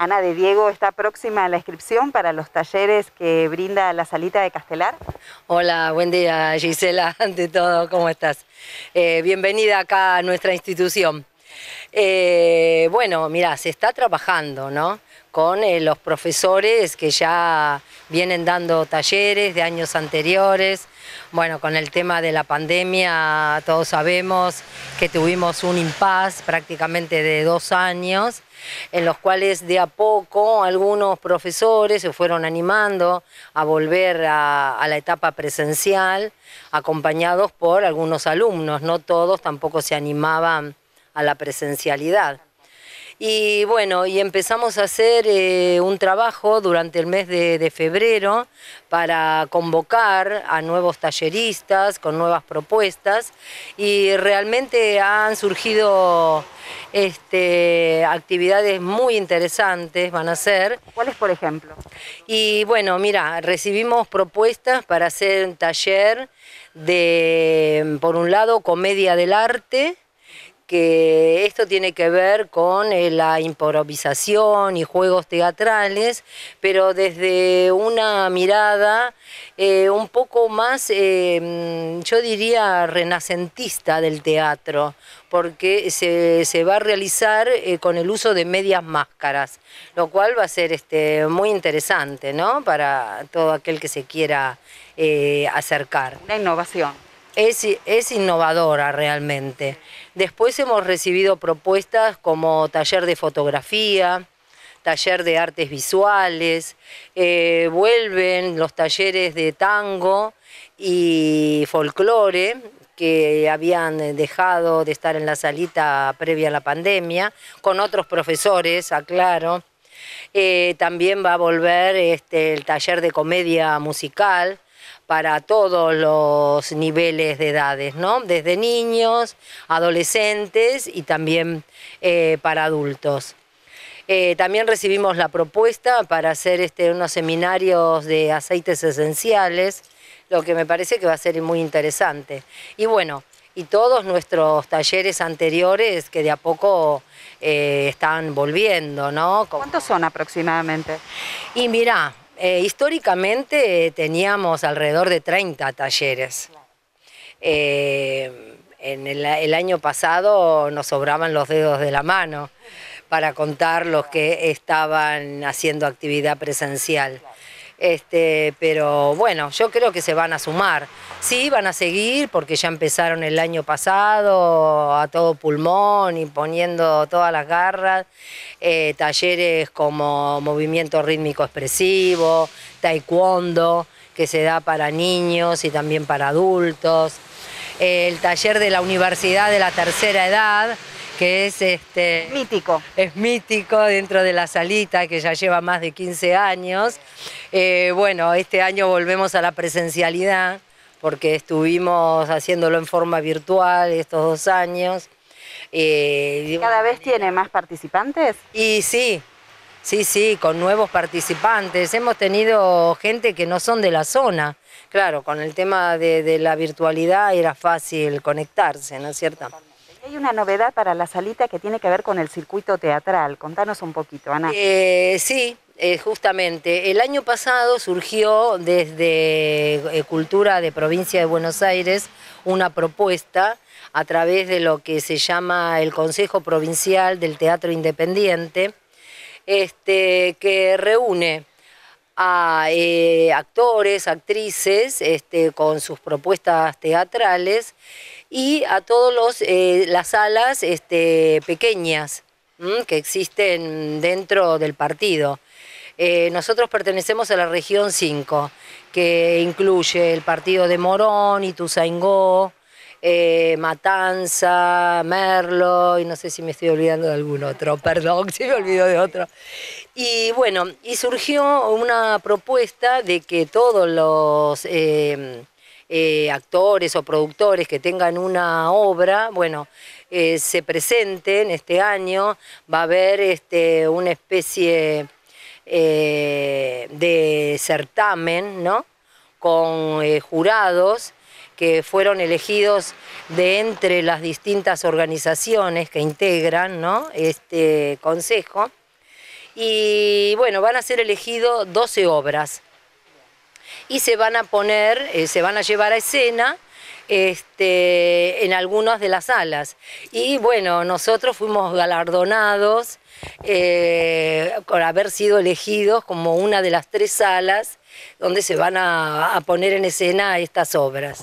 Ana de Diego está próxima a la inscripción para los talleres que brinda la salita de Castelar. Hola, buen día Gisela, ante todo, ¿cómo estás? Eh, bienvenida acá a nuestra institución. Eh, bueno, mira, se está trabajando, ¿no? Con eh, los profesores que ya vienen dando talleres de años anteriores. Bueno, con el tema de la pandemia, todos sabemos que tuvimos un impasse prácticamente de dos años, en los cuales de a poco algunos profesores se fueron animando a volver a la etapa presencial, acompañados por algunos alumnos. No todos tampoco se animaban a la presencialidad. Y bueno, y empezamos a hacer eh, un trabajo durante el mes de, febrero para convocar a nuevos talleristas con nuevas propuestas y realmente han surgido este, actividades muy interesantes, van a ser. ¿Cuáles, por ejemplo? Y bueno, mira, recibimos propuestas para hacer un taller de, por un lado, comedia del arte que esto tiene que ver con eh, la improvisación y juegos teatrales, pero desde una mirada eh, un poco más, eh, mm, yo diría, renacentista del teatro, porque se, va a realizar con el uso de medias máscaras, lo cual va a ser este, muy interesante ¿no? para todo aquel que se quiera acercar. Una innovación es, innovadora realmente. Después hemos recibido propuestas como taller de fotografía, taller de artes visuales, eh, vuelven los talleres de tango y folclore que habían dejado de estar en la salita previa a la pandemia, con otros profesores, aclaro. Eh, también va a volver este, el taller de comedia musical, para todos los niveles de edades, ¿no? Desde niños, adolescentes y también eh, para adultos. Eh, también recibimos la propuesta para hacer este, unos seminarios de aceites esenciales, lo que me parece que va a ser muy interesante. Y bueno, y todos nuestros talleres anteriores que de a poco eh, están volviendo, ¿no? ¿Cuántos son aproximadamente? Y mirá, eh, históricamente eh, teníamos alrededor de 30 talleres. Eh, en el, año pasado nos sobraban los dedos de la mano para contar los que estaban haciendo actividad presencial. Este, pero bueno, yo creo que se van a sumar. Sí, van a seguir porque ya empezaron el año pasado a todo pulmón y poniendo todas las garras. Eh, talleres como movimiento rítmico expresivo, taekwondo, que se da para niños y también para adultos. el taller de la Universidad de la Tercera Edad, que es este... Mítico. Es mítico dentro de la salita, que ya lleva más de 15 años. Eh, bueno, este año volvemos a la presencialidad, porque estuvimos haciéndolo en forma virtual estos dos años. Eh, ¿Cada vez tiene más participantes? Y sí, sí, sí, con nuevos participantes. Hemos tenido gente que no son de la zona. Claro, con el tema de, de la virtualidad era fácil conectarse, ¿no es cierto? Hay una novedad para la salita que tiene que ver con el circuito teatral. Contanos un poquito, Ana. Eh, sí, eh, justamente. El año pasado surgió desde eh, Cultura de Provincia de Buenos Aires una propuesta a través de lo que se llama el Consejo Provincial del Teatro Independiente, este, que reúne a eh, actores, actrices, este, con sus propuestas teatrales y a todas eh, las salas este, pequeñas que existen dentro del partido. Eh, nosotros pertenecemos a la región 5, que incluye el partido de Morón, Ituzaingó, eh, Matanza, Merlo, y no sé si me estoy olvidando de algún otro, perdón si me olvido de otro. Y bueno, y surgió una propuesta de que todos los em, eh, actores o productores que tengan una obra, bueno, eh, se presenten este año, va a haber este, una especie de certamen, ¿no? con jurados que fueron elegidos de entre las distintas organizaciones que integran este consejo. Y bueno, van a ser elegidos 12 obras y se van a poner, eh, se van a llevar a escena este, en algunas de las salas. Y bueno, nosotros fuimos galardonados por eh, haber sido elegidos como una de las tres salas donde se van a poner en escena estas obras.